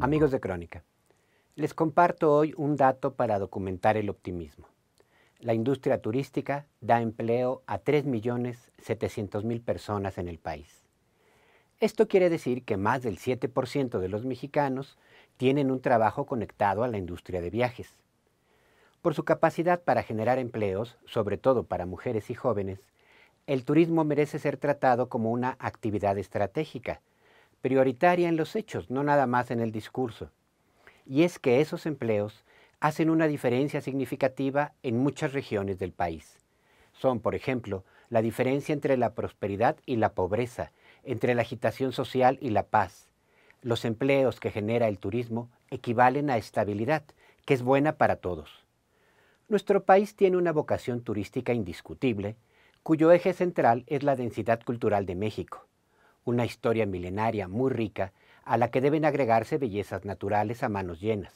Amigos de Crónica, les comparto hoy un dato para documentar el optimismo. La industria turística da empleo a 3.700.000 personas en el país. Esto quiere decir que más del 7% de los mexicanos tienen un trabajo conectado a la industria de viajes. Por su capacidad para generar empleos, sobre todo para mujeres y jóvenes, el turismo merece ser tratado como una actividad estratégica, prioritaria en los hechos, no nada más en el discurso. Y es que esos empleos hacen una diferencia significativa en muchas regiones del país. Son, por ejemplo, la diferencia entre la prosperidad y la pobreza, entre la agitación social y la paz. Los empleos que genera el turismo equivalen a estabilidad, que es buena para todos. Nuestro país tiene una vocación turística indiscutible, cuyo eje central es la densidad cultural de México, una historia milenaria muy rica a la que deben agregarse bellezas naturales a manos llenas,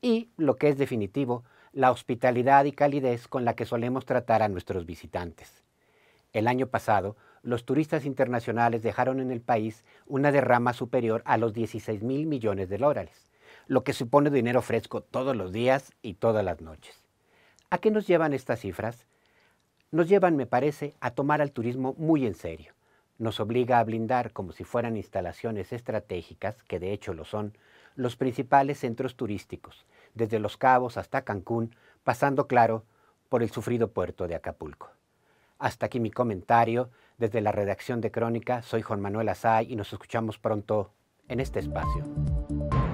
y, lo que es definitivo, la hospitalidad y calidez con la que solemos tratar a nuestros visitantes. El año pasado, los turistas internacionales dejaron en el país una derrama superior a los 16 mil millones de dólares, lo que supone dinero fresco todos los días y todas las noches. ¿A qué nos llevan estas cifras? nos llevan, me parece, a tomar al turismo muy en serio. Nos obliga a blindar como si fueran instalaciones estratégicas, que de hecho lo son, los principales centros turísticos, desde Los Cabos hasta Cancún, pasando, claro, por el sufrido puerto de Acapulco. Hasta aquí mi comentario. Desde la redacción de Crónica, soy Juan Manuel asay y nos escuchamos pronto en este espacio.